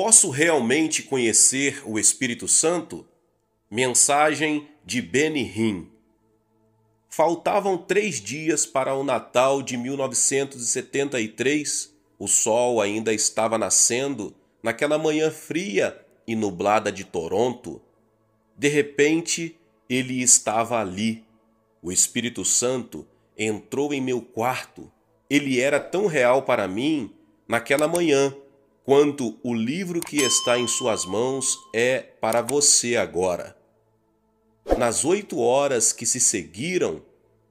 Posso realmente conhecer o Espírito Santo? Mensagem de Benny Hinn. Faltavam três dias para o Natal de 1973. O sol ainda estava nascendo naquela manhã fria e nublada de Toronto. De repente, ele estava ali. O Espírito Santo entrou em meu quarto. Ele era tão real para mim naquela manhã quanto o livro que está em suas mãos é para você agora. Nas oito horas que se seguiram,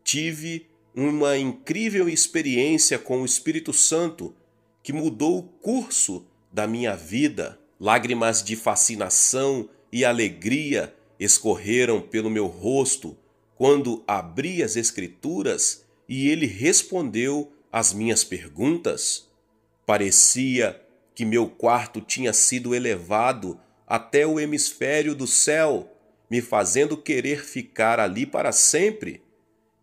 tive uma incrível experiência com o Espírito Santo que mudou o curso da minha vida. Lágrimas de fascinação e alegria escorreram pelo meu rosto quando abri as Escrituras e ele respondeu às minhas perguntas. Parecia que meu quarto tinha sido elevado até o hemisfério do céu, me fazendo querer ficar ali para sempre.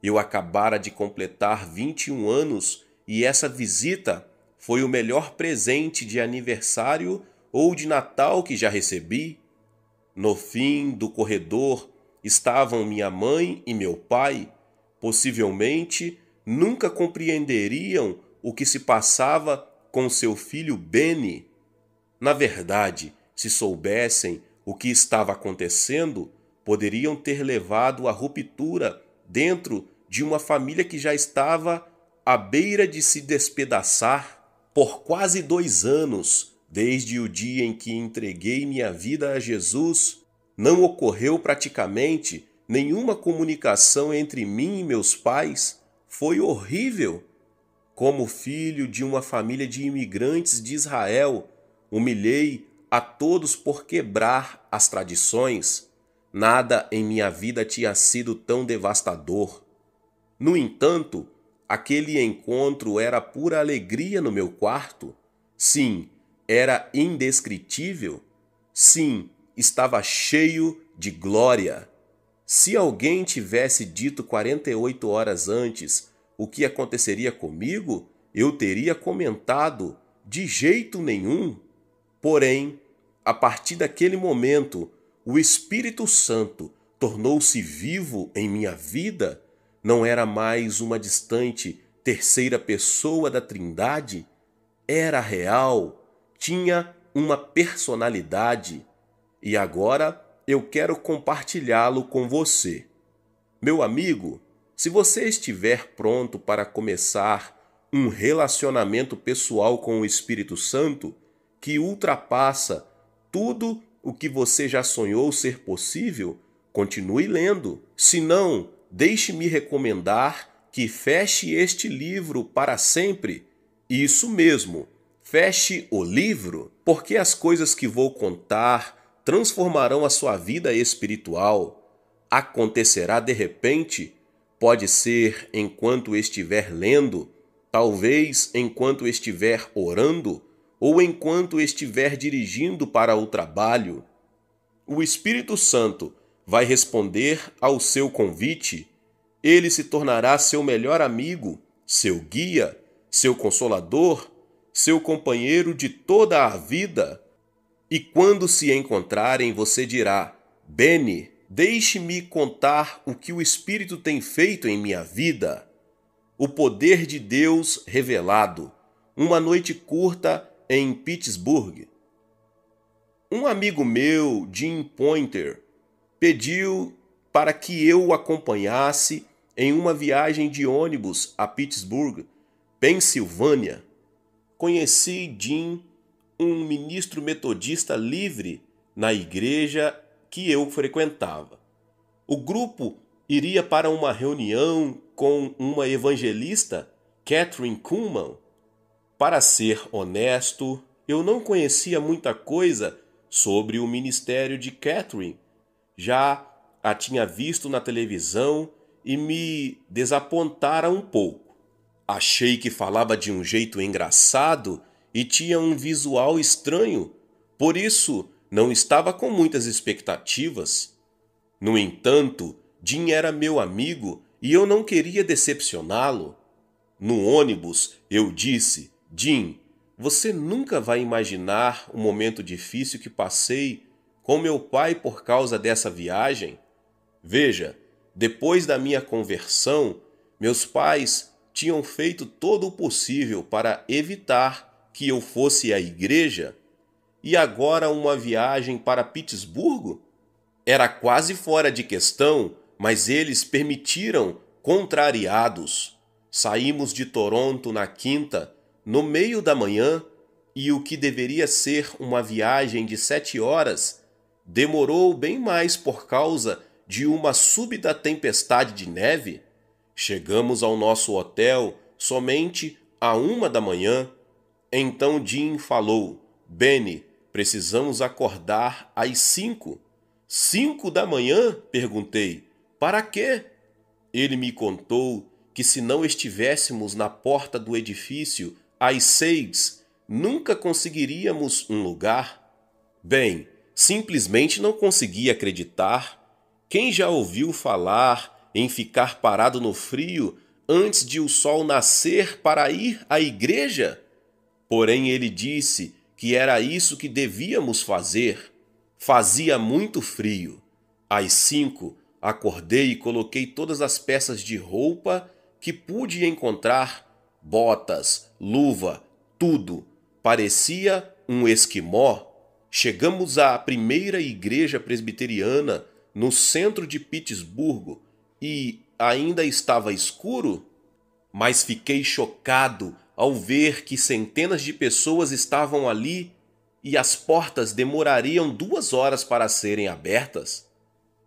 Eu acabara de completar 21 anos e essa visita foi o melhor presente de aniversário ou de Natal que já recebi. No fim do corredor estavam minha mãe e meu pai. Possivelmente nunca compreenderiam o que se passava com seu filho Beni. Na verdade, se soubessem o que estava acontecendo, poderiam ter levado à ruptura dentro de uma família que já estava à beira de se despedaçar por quase dois anos, desde o dia em que entreguei minha vida a Jesus. Não ocorreu praticamente nenhuma comunicação entre mim e meus pais. Foi horrível como filho de uma família de imigrantes de Israel, humilhei a todos por quebrar as tradições. Nada em minha vida tinha sido tão devastador. No entanto, aquele encontro era pura alegria no meu quarto. Sim, era indescritível. Sim, estava cheio de glória. Se alguém tivesse dito 48 horas antes o que aconteceria comigo, eu teria comentado de jeito nenhum. Porém, a partir daquele momento, o Espírito Santo tornou-se vivo em minha vida, não era mais uma distante terceira pessoa da Trindade, era real, tinha uma personalidade. E agora eu quero compartilhá-lo com você. Meu amigo, se você estiver pronto para começar um relacionamento pessoal com o Espírito Santo que ultrapassa tudo o que você já sonhou ser possível, continue lendo. Se não, deixe-me recomendar que feche este livro para sempre. Isso mesmo, feche o livro, porque as coisas que vou contar transformarão a sua vida espiritual. Acontecerá de repente Pode ser enquanto estiver lendo, talvez enquanto estiver orando ou enquanto estiver dirigindo para o trabalho. O Espírito Santo vai responder ao seu convite. Ele se tornará seu melhor amigo, seu guia, seu consolador, seu companheiro de toda a vida. E quando se encontrarem, você dirá: Bene, Deixe-me contar o que o Espírito tem feito em minha vida. O poder de Deus revelado. Uma noite curta em Pittsburgh. Um amigo meu, Jim Pointer, pediu para que eu o acompanhasse em uma viagem de ônibus a Pittsburgh, Pensilvânia. Conheci Jim, um ministro metodista livre na igreja que eu frequentava. O grupo iria para uma reunião com uma evangelista, Catherine Kuhlman. Para ser honesto, eu não conhecia muita coisa sobre o ministério de Catherine. Já a tinha visto na televisão e me desapontara um pouco. Achei que falava de um jeito engraçado e tinha um visual estranho, por isso não estava com muitas expectativas. No entanto, Jim era meu amigo e eu não queria decepcioná-lo. No ônibus, eu disse: Jim, você nunca vai imaginar o momento difícil que passei com meu pai por causa dessa viagem? Veja, depois da minha conversão, meus pais tinham feito todo o possível para evitar que eu fosse à igreja e agora uma viagem para Pittsburgh? Era quase fora de questão, mas eles permitiram, contrariados. Saímos de Toronto na quinta, no meio da manhã, e o que deveria ser uma viagem de sete horas demorou bem mais por causa de uma súbita tempestade de neve. Chegamos ao nosso hotel somente a uma da manhã. Então Jim falou: Benny, Precisamos acordar às cinco. Cinco da manhã? perguntei. Para quê? Ele me contou que se não estivéssemos na porta do edifício às seis, nunca conseguiríamos um lugar. Bem, simplesmente não consegui acreditar. Quem já ouviu falar em ficar parado no frio antes de o sol nascer para ir à igreja? Porém, ele disse que era isso que devíamos fazer, fazia muito frio. Às cinco, acordei e coloquei todas as peças de roupa que pude encontrar, botas, luva, tudo. Parecia um esquimó. Chegamos à primeira igreja presbiteriana no centro de Pittsburgh e ainda estava escuro, mas fiquei chocado ao ver que centenas de pessoas estavam ali e as portas demorariam duas horas para serem abertas.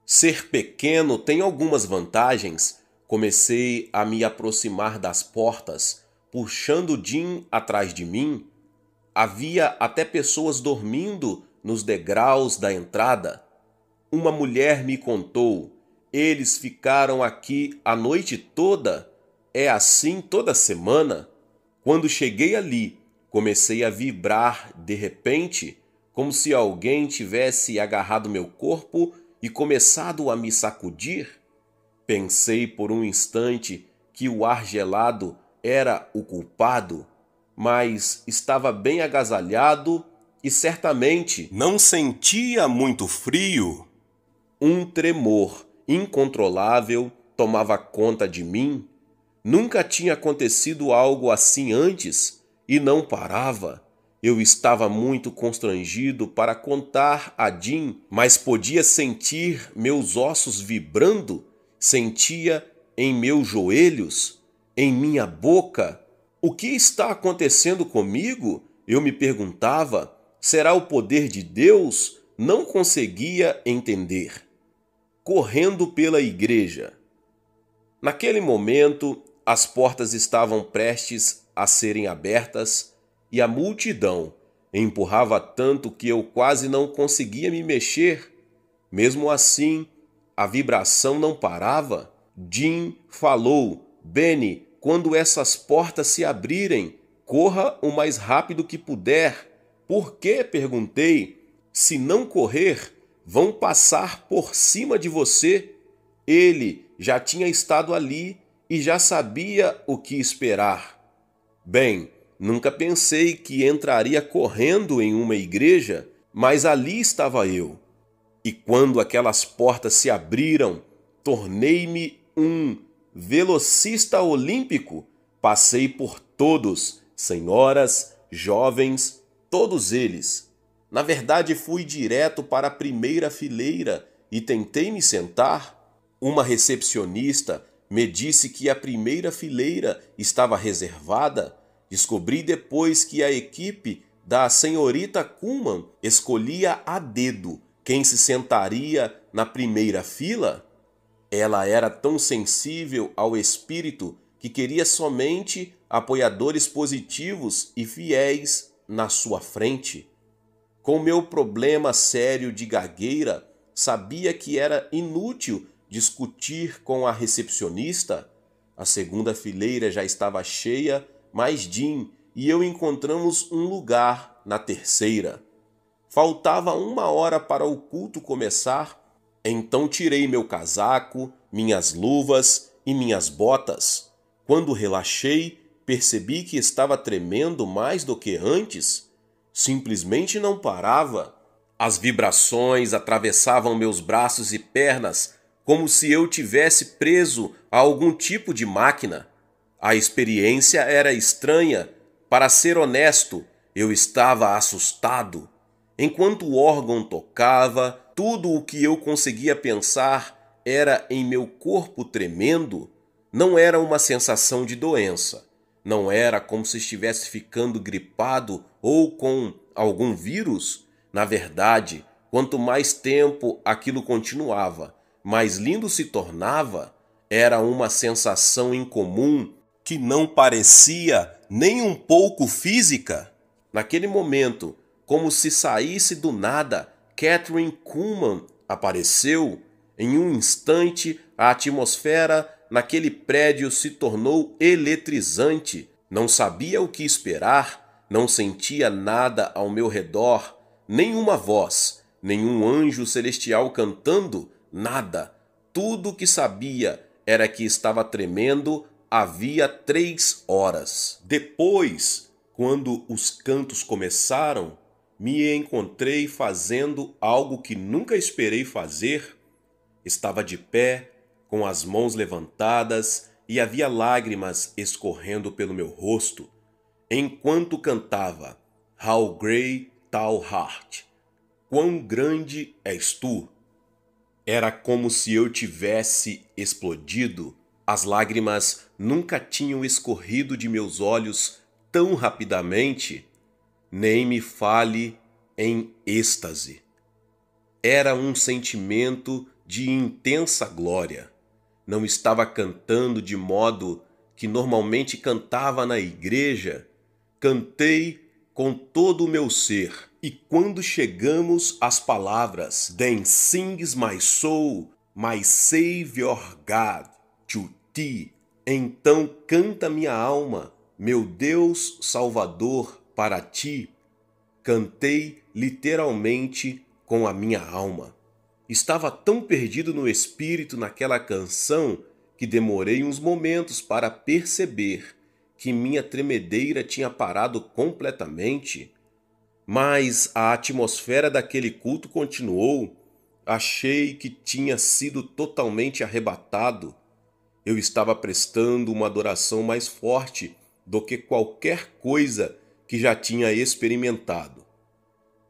Ser pequeno tem algumas vantagens. Comecei a me aproximar das portas, puxando Jim atrás de mim. Havia até pessoas dormindo nos degraus da entrada. Uma mulher me contou: eles ficaram aqui a noite toda. É assim toda semana. Quando cheguei ali, comecei a vibrar de repente, como se alguém tivesse agarrado meu corpo e começado a me sacudir. Pensei por um instante que o ar gelado era o culpado, mas estava bem agasalhado e certamente não sentia muito frio. Um tremor incontrolável tomava conta de mim Nunca tinha acontecido algo assim antes e não parava. Eu estava muito constrangido para contar a Jim, mas podia sentir meus ossos vibrando, sentia em meus joelhos, em minha boca. O que está acontecendo comigo? Eu me perguntava. Será o poder de Deus? Não conseguia entender. Correndo pela igreja. Naquele momento, as portas estavam prestes a serem abertas e a multidão empurrava tanto que eu quase não conseguia me mexer. Mesmo assim, a vibração não parava. Jim falou: Benny, quando essas portas se abrirem, corra o mais rápido que puder. Por que? perguntei. Se não correr, vão passar por cima de você. Ele já tinha estado ali e já sabia o que esperar. Bem, nunca pensei que entraria correndo em uma igreja, mas ali estava eu. E quando aquelas portas se abriram, tornei-me um velocista olímpico. Passei por todos, senhoras, jovens, todos eles. Na verdade, fui direto para a primeira fileira e tentei me sentar. Uma recepcionista me disse que a primeira fileira estava reservada. Descobri depois que a equipe da senhorita Kuhlman escolhia a dedo quem se sentaria na primeira fila. Ela era tão sensível ao espírito que queria somente apoiadores positivos e fiéis na sua frente. Com meu problema sério de gagueira, sabia que era inútil discutir com a recepcionista. A segunda fileira já estava cheia, mas Jim e eu encontramos um lugar na terceira. Faltava uma hora para o culto começar, então tirei meu casaco, minhas luvas e minhas botas. Quando relaxei, percebi que estava tremendo mais do que antes. Simplesmente não parava. As vibrações atravessavam meus braços e pernas, como se eu tivesse preso a algum tipo de máquina. A experiência era estranha. Para ser honesto, eu estava assustado. Enquanto o órgão tocava, tudo o que eu conseguia pensar era em meu corpo tremendo. Não era uma sensação de doença. Não era como se estivesse ficando gripado ou com algum vírus. Na verdade, quanto mais tempo aquilo continuava, mais lindo se tornava era uma sensação incomum que não parecia nem um pouco física. Naquele momento, como se saísse do nada, Catherine Kuhlman apareceu. Em um instante, a atmosfera naquele prédio se tornou eletrizante. Não sabia o que esperar, não sentia nada ao meu redor, nenhuma voz, nenhum anjo celestial cantando, Nada. Tudo o que sabia era que estava tremendo havia três horas. Depois, quando os cantos começaram, me encontrei fazendo algo que nunca esperei fazer. Estava de pé, com as mãos levantadas e havia lágrimas escorrendo pelo meu rosto, enquanto cantava How Great Thou Art. Quão grande és tu! Era como se eu tivesse explodido. As lágrimas nunca tinham escorrido de meus olhos tão rapidamente. Nem me fale em êxtase. Era um sentimento de intensa glória. Não estava cantando de modo que normalmente cantava na igreja. Cantei com todo o meu ser. E quando chegamos às palavras Then sings my soul, my Savior God, to ti, então canta minha alma, meu Deus Salvador, para ti. Cantei literalmente com a minha alma. Estava tão perdido no espírito naquela canção que demorei uns momentos para perceber que minha tremedeira tinha parado completamente. Mas a atmosfera daquele culto continuou. Achei que tinha sido totalmente arrebatado. Eu estava prestando uma adoração mais forte do que qualquer coisa que já tinha experimentado.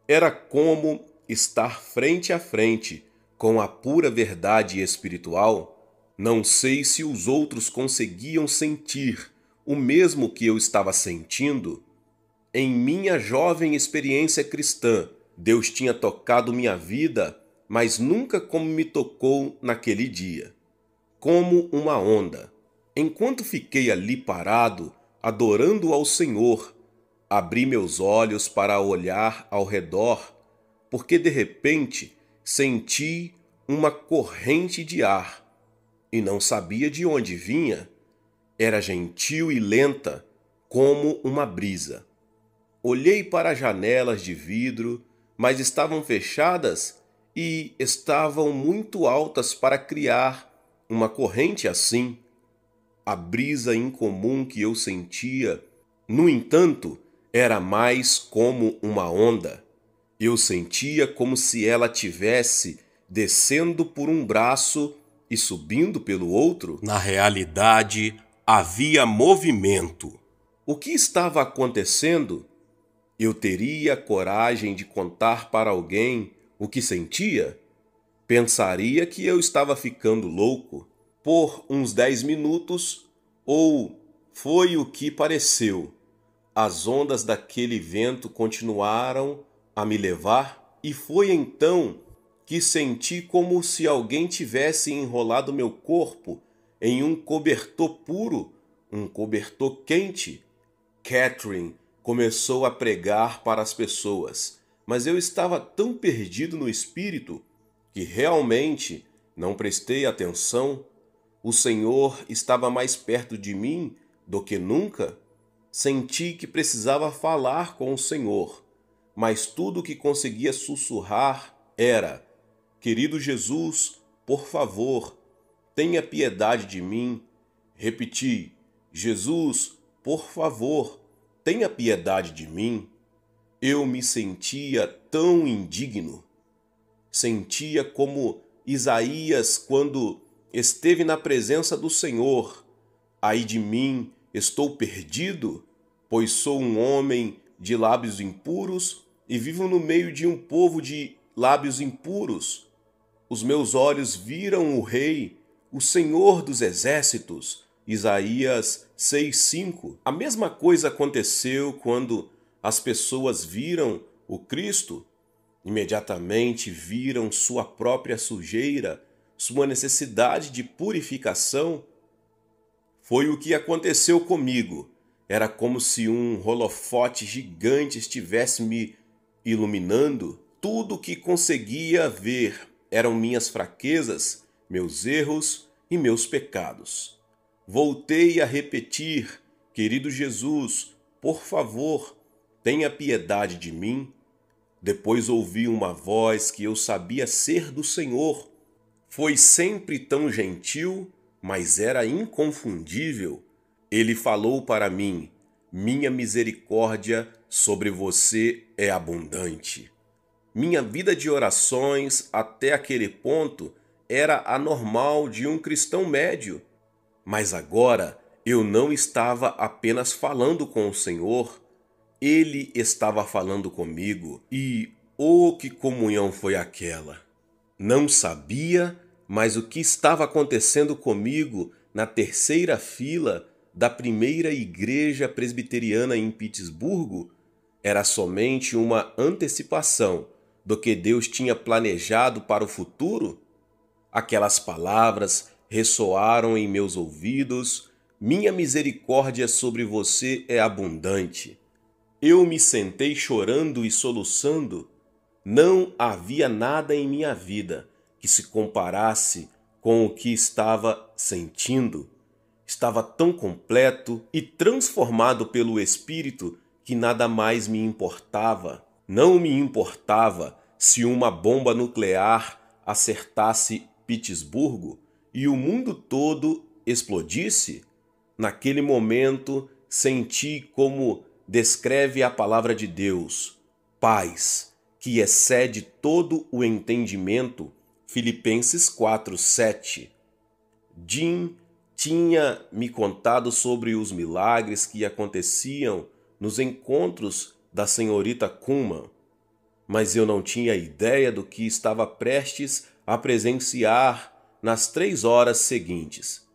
Era como estar frente a frente com a pura verdade espiritual. Não sei se os outros conseguiam sentir o mesmo que eu estava sentindo, em minha jovem experiência cristã, Deus tinha tocado minha vida, mas nunca como me tocou naquele dia como uma onda. Enquanto fiquei ali parado, adorando ao Senhor, abri meus olhos para olhar ao redor, porque de repente senti uma corrente de ar e não sabia de onde vinha. Era gentil e lenta como uma brisa. Olhei para as janelas de vidro, mas estavam fechadas e estavam muito altas para criar uma corrente assim. A brisa incomum que eu sentia, no entanto, era mais como uma onda. Eu sentia como se ela tivesse descendo por um braço e subindo pelo outro. Na realidade, havia movimento. O que estava acontecendo? Eu teria coragem de contar para alguém o que sentia? Pensaria que eu estava ficando louco. Por uns dez minutos, ou foi o que pareceu. As ondas daquele vento continuaram a me levar, e foi então que senti como se alguém tivesse enrolado meu corpo em um cobertor puro, um cobertor quente. Catherine começou a pregar para as pessoas, mas eu estava tão perdido no espírito que realmente não prestei atenção. O Senhor estava mais perto de mim do que nunca. Senti que precisava falar com o Senhor, mas tudo que conseguia sussurrar era: Querido Jesus, por favor, tenha piedade de mim. Repeti, Jesus, por favor, tenha piedade de mim. Eu me sentia tão indigno. Sentia como Isaías quando esteve na presença do Senhor. Ai de mim, estou perdido, pois sou um homem de lábios impuros e vivo no meio de um povo de lábios impuros. Os meus olhos viram o Rei, o Senhor dos Exércitos. Isaías 6:5. A mesma coisa aconteceu quando as pessoas viram o Cristo, imediatamente viram sua própria sujeira, sua necessidade de purificação. Foi o que aconteceu comigo. Era como se um holofote gigante estivesse me iluminando. Tudo que conseguia ver eram minhas fraquezas, meus erros, e meus pecados. Voltei a repetir, querido Jesus, por favor, tenha piedade de mim. Depois ouvi uma voz que eu sabia ser do Senhor. Foi sempre tão gentil, mas era inconfundível. Ele falou para mim: Minha misericórdia sobre você é abundante. Minha vida de orações até aquele ponto era a normal de um cristão médio. Mas agora eu não estava apenas falando com o Senhor, ele estava falando comigo. E oh, que comunhão foi aquela! Não sabia, mas o que estava acontecendo comigo na terceira fila da primeira igreja presbiteriana em Pittsburgh era somente uma antecipação do que Deus tinha planejado para o futuro? Aquelas palavras ressoaram em meus ouvidos: Minha misericórdia sobre você é abundante. Eu me sentei chorando e soluçando. Não havia nada em minha vida que se comparasse com o que estava sentindo. Estava tão completo e transformado pelo Espírito que nada mais me importava. Não me importava se uma bomba nuclear acertasse Pittsburgh e o mundo todo explodisse, naquele momento senti como descreve a palavra de Deus, paz que excede todo o entendimento. Filipenses 4:7. Jim tinha me contado sobre os milagres que aconteciam nos encontros da senhorita Kuma, mas eu não tinha ideia do que estava prestes a presenciar nas três horas seguintes.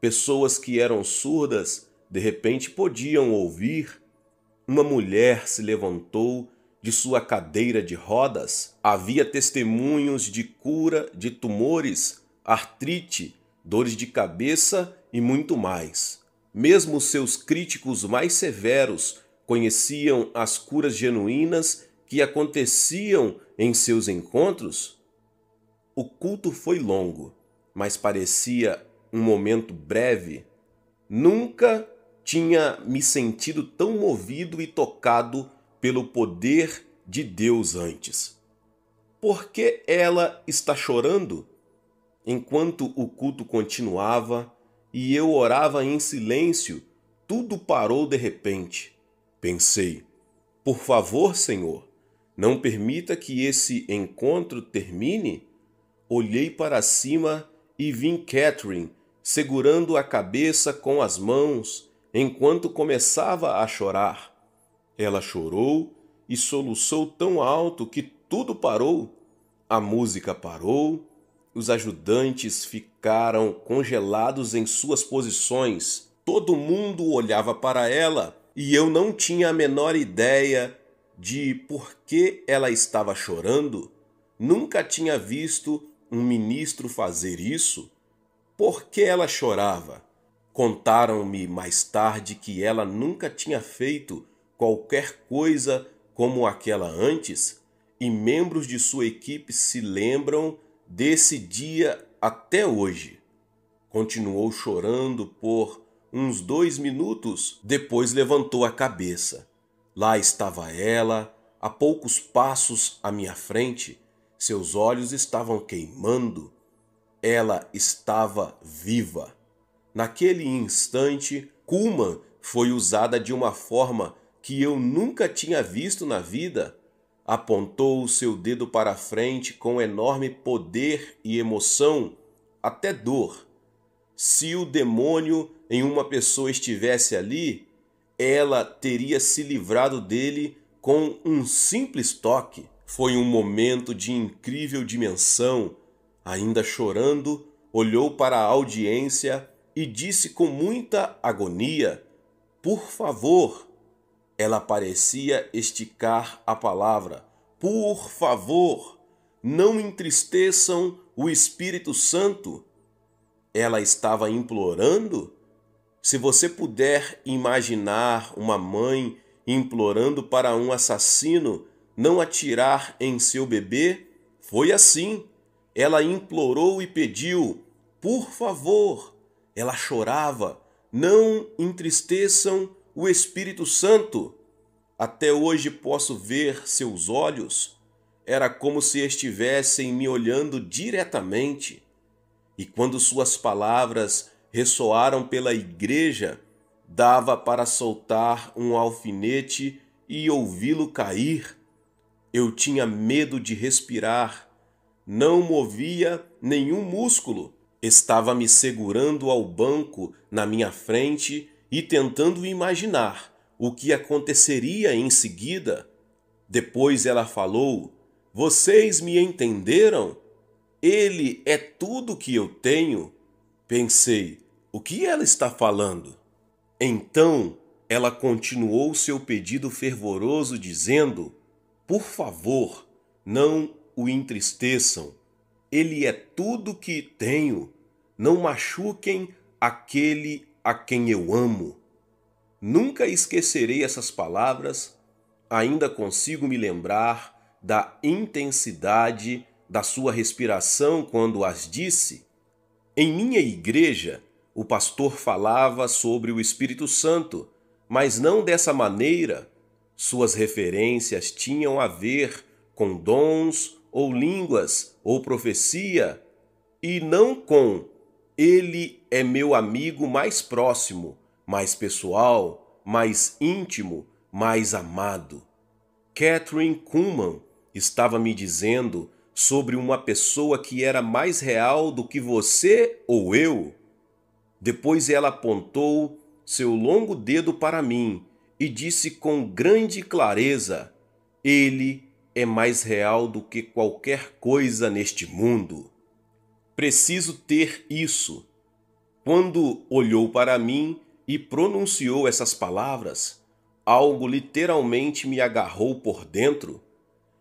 Pessoas que eram surdas de repente podiam ouvir. Uma mulher se levantou de sua cadeira de rodas. Havia testemunhos de cura de tumores, artrite, dores de cabeça e muito mais. Mesmo seus críticos mais severos conheciam as curas genuínas que aconteciam em seus encontros? O culto foi longo, mas parecia um momento breve. Nunca tinha me sentido tão movido e tocado pelo poder de Deus antes. Por que ela está chorando? Enquanto o culto continuava e eu orava em silêncio, tudo parou de repente. Pensei, por favor, Senhor, não permita que esse encontro termine Olhei para cima e vi Catherine segurando a cabeça com as mãos enquanto começava a chorar. Ela chorou e soluçou tão alto que tudo parou. A música parou, os ajudantes ficaram congelados em suas posições. Todo mundo olhava para ela e eu não tinha a menor ideia de por que ela estava chorando. Nunca tinha visto um ministro fazer isso, por que ela chorava? Contaram-me mais tarde que ela nunca tinha feito qualquer coisa como aquela antes, e membros de sua equipe se lembram desse dia até hoje. Continuou chorando por uns dois minutos, depois levantou a cabeça. Lá estava ela, a poucos passos à minha frente, seus olhos estavam queimando. Ela estava viva. Naquele instante, Kuman foi usada de uma forma que eu nunca tinha visto na vida. Apontou o seu dedo para frente com enorme poder e emoção, até dor. Se o demônio em uma pessoa estivesse ali, ela teria se livrado dele com um simples toque. Foi um momento de incrível dimensão. Ainda chorando, olhou para a audiência e disse com muita agonia: Por favor. Ela parecia esticar a palavra: Por favor, não entristeçam o Espírito Santo. Ela estava implorando? Se você puder imaginar uma mãe implorando para um assassino, não atirar em seu bebê? Foi assim. Ela implorou e pediu: Por favor. Ela chorava: Não entristeçam o Espírito Santo. Até hoje posso ver seus olhos. Era como se estivessem me olhando diretamente. E quando suas palavras ressoaram pela igreja, dava para soltar um alfinete e ouvi-lo cair. Eu tinha medo de respirar, não movia nenhum músculo, estava me segurando ao banco na minha frente e tentando imaginar o que aconteceria em seguida. Depois ela falou: Vocês me entenderam? Ele é tudo que eu tenho. Pensei: O que ela está falando? Então ela continuou seu pedido fervoroso, dizendo: por favor, não o entristeçam. Ele é tudo que tenho. Não machuquem aquele a quem eu amo. Nunca esquecerei essas palavras, ainda consigo me lembrar da intensidade da sua respiração quando as disse. Em minha igreja, o pastor falava sobre o Espírito Santo, mas não dessa maneira suas referências tinham a ver com dons ou línguas ou profecia, e não com ele é meu amigo mais próximo, mais pessoal, mais íntimo, mais amado. Catherine Kuhlman estava me dizendo sobre uma pessoa que era mais real do que você ou eu. Depois ela apontou seu longo dedo para mim e disse com grande clareza: Ele é mais real do que qualquer coisa neste mundo. Preciso ter isso. Quando olhou para mim e pronunciou essas palavras, algo literalmente me agarrou por dentro.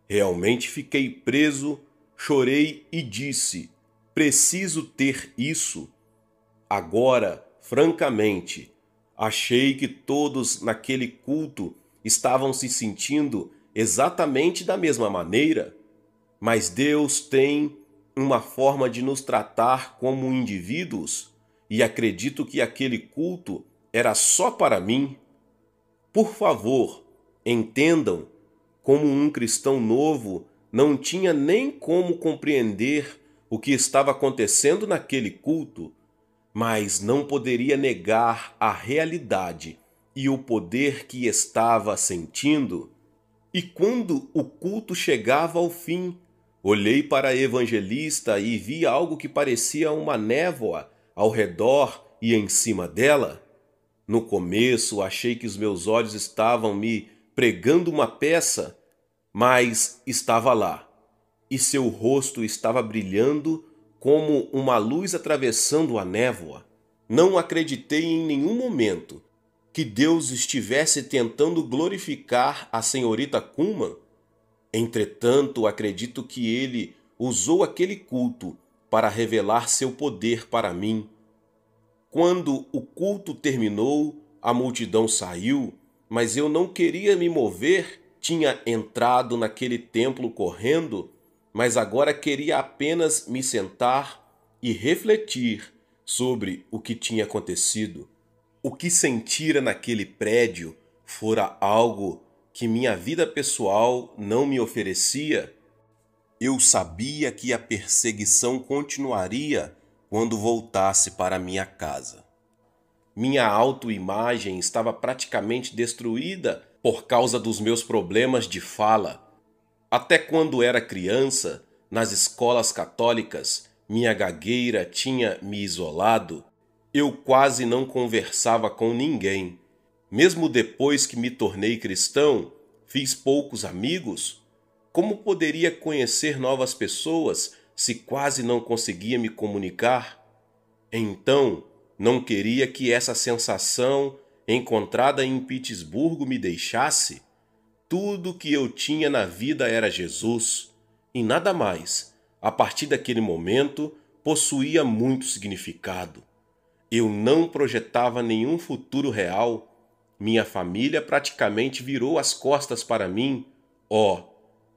Realmente fiquei preso, chorei e disse: preciso ter isso. Agora, francamente, Achei que todos naquele culto estavam se sentindo exatamente da mesma maneira, mas Deus tem uma forma de nos tratar como indivíduos e acredito que aquele culto era só para mim. Por favor, entendam, como um cristão novo não tinha nem como compreender o que estava acontecendo naquele culto mas não poderia negar a realidade e o poder que estava sentindo. E quando o culto chegava ao fim, olhei para a evangelista e vi algo que parecia uma névoa ao redor e em cima dela. No começo achei que os meus olhos estavam me pregando uma peça, mas estava lá, e seu rosto estava brilhando como uma luz atravessando a névoa, não acreditei em nenhum momento que Deus estivesse tentando glorificar a senhorita Kuma. Entretanto, acredito que ele usou aquele culto para revelar seu poder para mim. Quando o culto terminou, a multidão saiu, mas eu não queria me mover, tinha entrado naquele templo correndo mas agora queria apenas me sentar e refletir sobre o que tinha acontecido. O que sentira naquele prédio fora algo que minha vida pessoal não me oferecia. Eu sabia que a perseguição continuaria quando voltasse para minha casa. Minha autoimagem estava praticamente destruída por causa dos meus problemas de fala até quando era criança, nas escolas católicas, minha gagueira tinha me isolado. Eu quase não conversava com ninguém. Mesmo depois que me tornei cristão, fiz poucos amigos. Como poderia conhecer novas pessoas se quase não conseguia me comunicar? Então, não queria que essa sensação encontrada em Pittsburgh me deixasse? Tudo que eu tinha na vida era Jesus e nada mais. A partir daquele momento, possuía muito significado. Eu não projetava nenhum futuro real. Minha família praticamente virou as costas para mim. Ó, oh,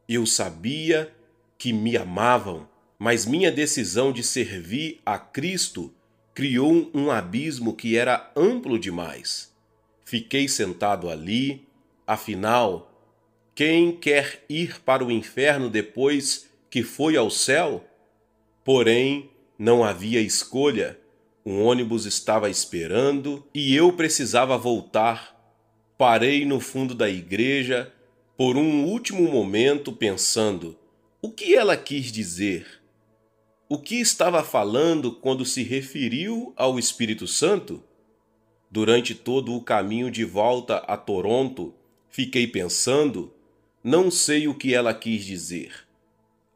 eu sabia que me amavam, mas minha decisão de servir a Cristo criou um abismo que era amplo demais. Fiquei sentado ali, afinal, quem quer ir para o inferno depois que foi ao céu? Porém, não havia escolha. Um ônibus estava esperando e eu precisava voltar. Parei no fundo da igreja por um último momento pensando: o que ela quis dizer? O que estava falando quando se referiu ao Espírito Santo? Durante todo o caminho de volta a Toronto, fiquei pensando não sei o que ela quis dizer.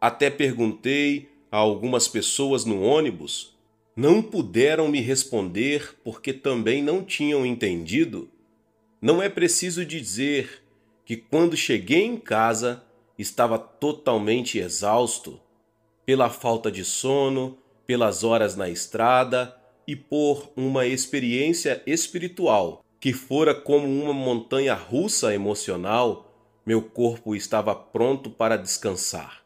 Até perguntei a algumas pessoas no ônibus. Não puderam me responder porque também não tinham entendido. Não é preciso dizer que quando cheguei em casa estava totalmente exausto pela falta de sono, pelas horas na estrada e por uma experiência espiritual que fora como uma montanha russa emocional meu corpo estava pronto para descansar.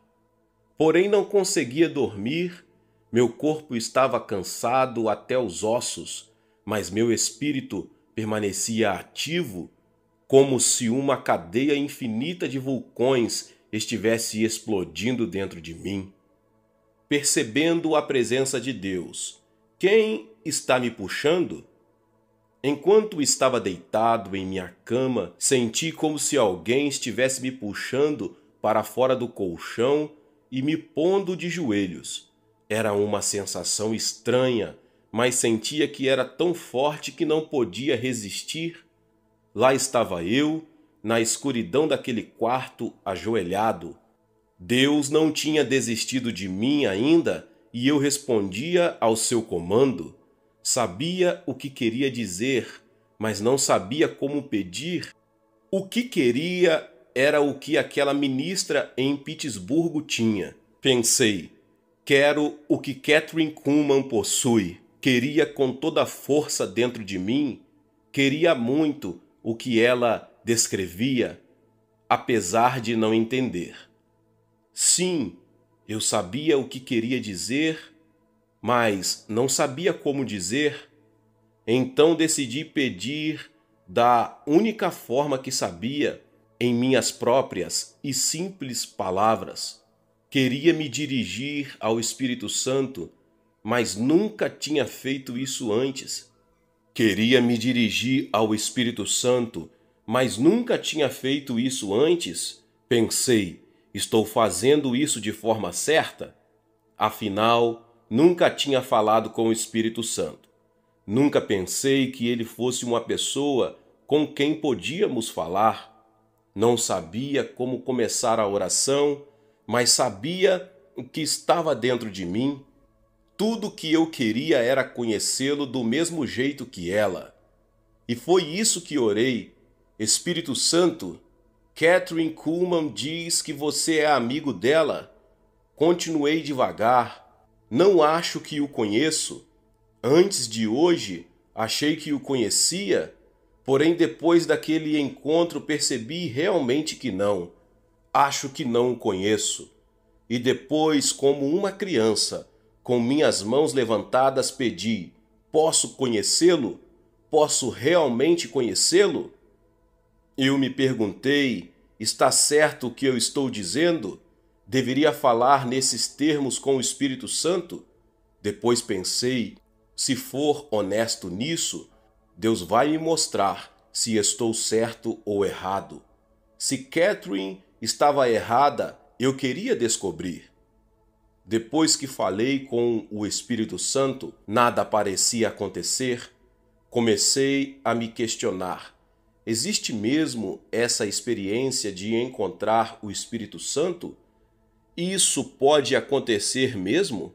Porém, não conseguia dormir, meu corpo estava cansado até os ossos, mas meu espírito permanecia ativo, como se uma cadeia infinita de vulcões estivesse explodindo dentro de mim. Percebendo a presença de Deus, quem está me puxando? Enquanto estava deitado em minha cama, senti como se alguém estivesse me puxando para fora do colchão e me pondo de joelhos. Era uma sensação estranha, mas sentia que era tão forte que não podia resistir. Lá estava eu, na escuridão daquele quarto, ajoelhado. Deus não tinha desistido de mim ainda e eu respondia ao seu comando sabia o que queria dizer, mas não sabia como pedir. O que queria era o que aquela ministra em Pittsburgh tinha. Pensei, quero o que Catherine Kuhlman possui. Queria com toda a força dentro de mim, queria muito o que ela descrevia, apesar de não entender. Sim, eu sabia o que queria dizer mas não sabia como dizer, então decidi pedir da única forma que sabia, em minhas próprias e simples palavras. Queria me dirigir ao Espírito Santo, mas nunca tinha feito isso antes. Queria me dirigir ao Espírito Santo, mas nunca tinha feito isso antes. Pensei, estou fazendo isso de forma certa? Afinal, Nunca tinha falado com o Espírito Santo. Nunca pensei que ele fosse uma pessoa com quem podíamos falar. Não sabia como começar a oração, mas sabia o que estava dentro de mim. Tudo que eu queria era conhecê-lo do mesmo jeito que ela. E foi isso que orei. Espírito Santo, Catherine Kuhlman diz que você é amigo dela. Continuei devagar, não acho que o conheço. Antes de hoje, achei que o conhecia, porém depois daquele encontro percebi realmente que não. Acho que não o conheço. E depois, como uma criança, com minhas mãos levantadas, pedi: Posso conhecê-lo? Posso realmente conhecê-lo? Eu me perguntei: Está certo o que eu estou dizendo? deveria falar nesses termos com o Espírito Santo? Depois pensei: se for honesto nisso, Deus vai me mostrar se estou certo ou errado. Se Catherine estava errada, eu queria descobrir. Depois que falei com o Espírito Santo, nada parecia acontecer. Comecei a me questionar: existe mesmo essa experiência de encontrar o Espírito Santo? Isso pode acontecer mesmo?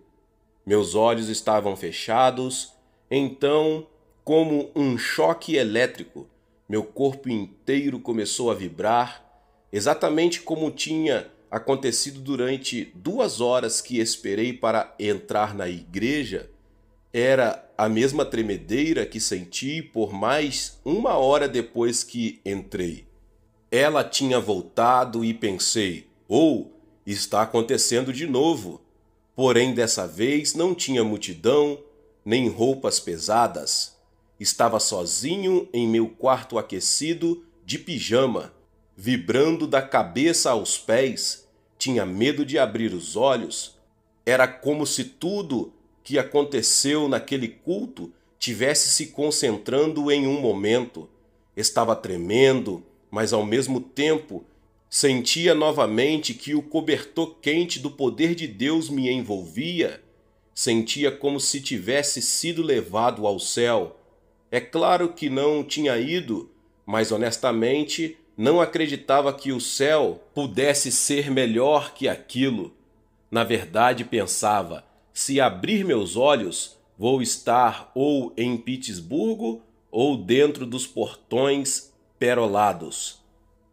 Meus olhos estavam fechados, então, como um choque elétrico, meu corpo inteiro começou a vibrar, exatamente como tinha acontecido durante duas horas que esperei para entrar na igreja. Era a mesma tremedeira que senti por mais uma hora depois que entrei. Ela tinha voltado e pensei: ou oh, Está acontecendo de novo. Porém, dessa vez não tinha multidão, nem roupas pesadas. Estava sozinho em meu quarto aquecido, de pijama, vibrando da cabeça aos pés. Tinha medo de abrir os olhos. Era como se tudo que aconteceu naquele culto tivesse se concentrando em um momento. Estava tremendo, mas ao mesmo tempo Sentia novamente que o cobertor quente do poder de Deus me envolvia. Sentia como se tivesse sido levado ao céu. É claro que não tinha ido, mas honestamente não acreditava que o céu pudesse ser melhor que aquilo. Na verdade, pensava: se abrir meus olhos, vou estar ou em Pittsburgh ou dentro dos portões perolados.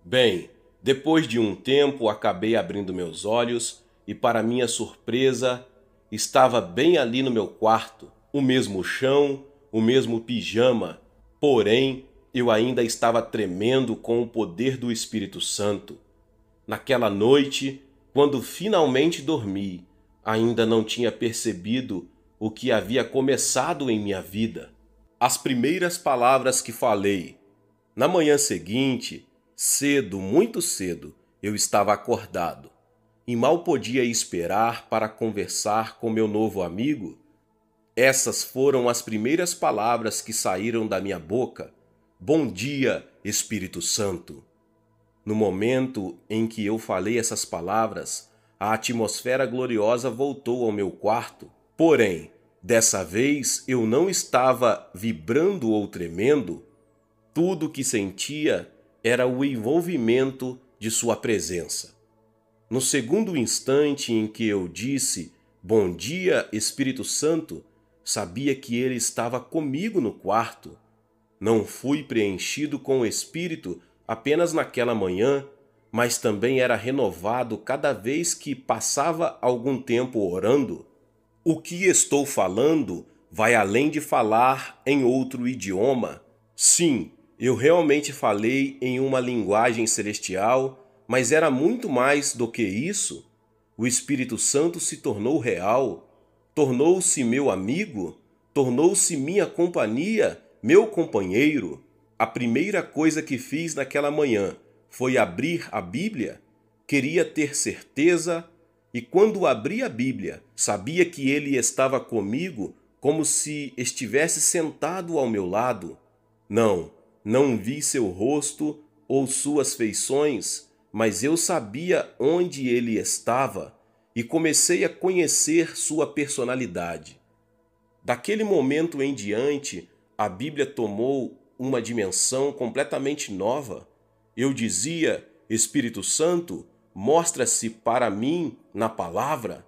Bem, depois de um tempo, acabei abrindo meus olhos e, para minha surpresa, estava bem ali no meu quarto, o mesmo chão, o mesmo pijama, porém eu ainda estava tremendo com o poder do Espírito Santo. Naquela noite, quando finalmente dormi, ainda não tinha percebido o que havia começado em minha vida. As primeiras palavras que falei. Na manhã seguinte, Cedo, muito cedo, eu estava acordado e mal podia esperar para conversar com meu novo amigo. Essas foram as primeiras palavras que saíram da minha boca. Bom dia, Espírito Santo! No momento em que eu falei essas palavras, a atmosfera gloriosa voltou ao meu quarto. Porém, dessa vez eu não estava vibrando ou tremendo. Tudo o que sentia era o envolvimento de sua presença. No segundo instante em que eu disse Bom dia, Espírito Santo, sabia que ele estava comigo no quarto. Não fui preenchido com o Espírito apenas naquela manhã, mas também era renovado cada vez que passava algum tempo orando. O que estou falando vai além de falar em outro idioma. Sim, eu realmente falei em uma linguagem celestial, mas era muito mais do que isso. O Espírito Santo se tornou real, tornou-se meu amigo, tornou-se minha companhia, meu companheiro. A primeira coisa que fiz naquela manhã foi abrir a Bíblia. Queria ter certeza, e quando abri a Bíblia, sabia que ele estava comigo como se estivesse sentado ao meu lado. Não, não vi seu rosto ou suas feições, mas eu sabia onde ele estava e comecei a conhecer sua personalidade. Daquele momento em diante, a Bíblia tomou uma dimensão completamente nova. Eu dizia: Espírito Santo, mostra-se para mim na palavra.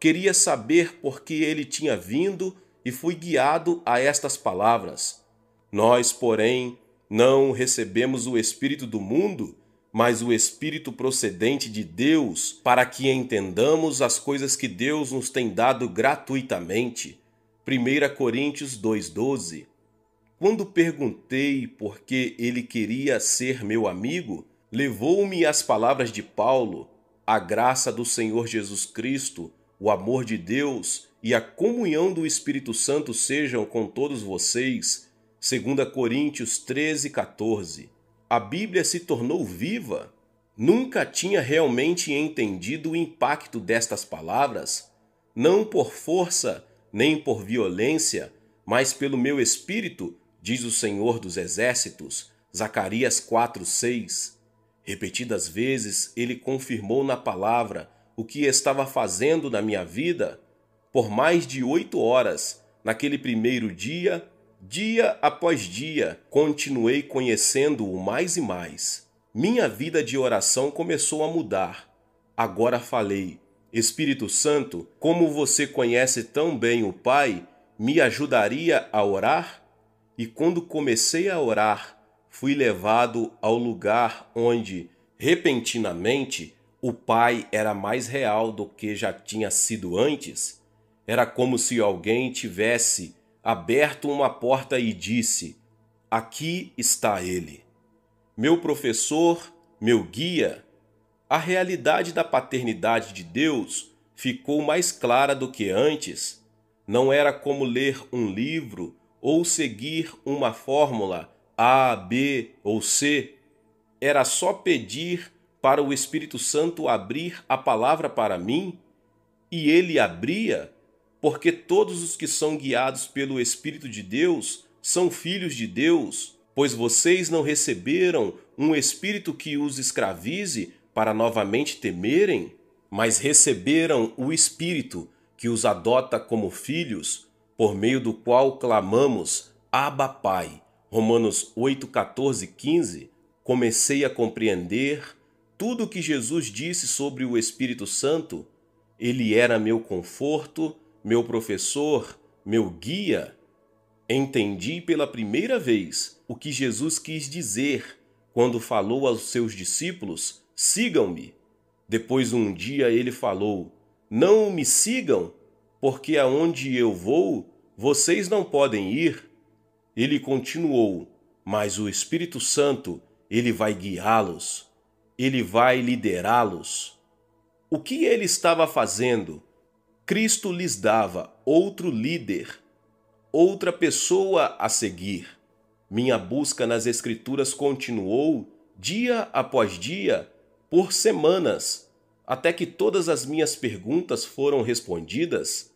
Queria saber por que ele tinha vindo e fui guiado a estas palavras. Nós, porém, não recebemos o Espírito do mundo, mas o Espírito procedente de Deus, para que entendamos as coisas que Deus nos tem dado gratuitamente. 1 Coríntios 2,12 Quando perguntei por que ele queria ser meu amigo, levou-me às palavras de Paulo: a graça do Senhor Jesus Cristo, o amor de Deus e a comunhão do Espírito Santo sejam com todos vocês 2 Coríntios 13, 14. A Bíblia se tornou viva. Nunca tinha realmente entendido o impacto destas palavras, não por força nem por violência, mas pelo meu espírito, diz o Senhor dos Exércitos. Zacarias 6. Repetidas vezes ele confirmou na palavra o que estava fazendo na minha vida por mais de oito horas naquele primeiro dia Dia após dia, continuei conhecendo-o mais e mais. Minha vida de oração começou a mudar. Agora falei: Espírito Santo, como você conhece tão bem o Pai, me ajudaria a orar? E quando comecei a orar, fui levado ao lugar onde, repentinamente, o Pai era mais real do que já tinha sido antes. Era como se alguém tivesse aberto uma porta e disse: Aqui está ele. Meu professor, meu guia, a realidade da paternidade de Deus ficou mais clara do que antes. Não era como ler um livro ou seguir uma fórmula A, B ou C. Era só pedir para o Espírito Santo abrir a palavra para mim e ele abria porque todos os que são guiados pelo Espírito de Deus são filhos de Deus, pois vocês não receberam um espírito que os escravize para novamente temerem, mas receberam o Espírito que os adota como filhos, por meio do qual clamamos: Abba, Pai. Romanos 8, 14, 15. Comecei a compreender tudo o que Jesus disse sobre o Espírito Santo. Ele era meu conforto meu professor, meu guia, entendi pela primeira vez o que Jesus quis dizer quando falou aos seus discípulos: sigam-me. Depois um dia ele falou: não me sigam, porque aonde eu vou, vocês não podem ir. Ele continuou: mas o Espírito Santo, ele vai guiá-los, ele vai liderá-los. O que ele estava fazendo? Cristo lhes dava outro líder, outra pessoa a seguir. Minha busca nas Escrituras continuou dia após dia, por semanas, até que todas as minhas perguntas foram respondidas.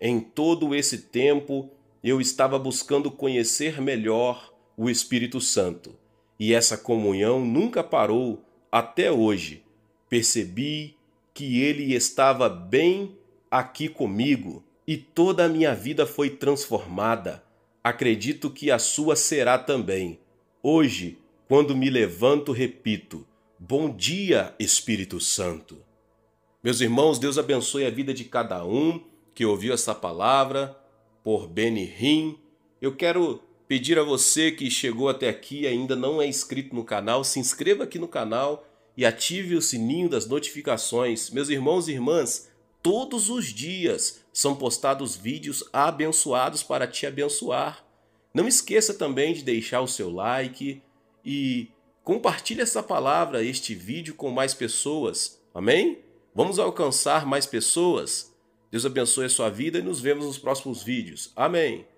Em todo esse tempo, eu estava buscando conhecer melhor o Espírito Santo, e essa comunhão nunca parou até hoje. Percebi que ele estava bem aqui comigo e toda a minha vida foi transformada. Acredito que a sua será também. Hoje, quando me levanto, repito: Bom dia, Espírito Santo. Meus irmãos, Deus abençoe a vida de cada um que ouviu essa palavra por Rim Eu quero pedir a você que chegou até aqui e ainda não é inscrito no canal, se inscreva aqui no canal e ative o sininho das notificações. Meus irmãos e irmãs, Todos os dias são postados vídeos abençoados para te abençoar. Não esqueça também de deixar o seu like e compartilhe essa palavra, este vídeo com mais pessoas. Amém? Vamos alcançar mais pessoas. Deus abençoe a sua vida e nos vemos nos próximos vídeos. Amém.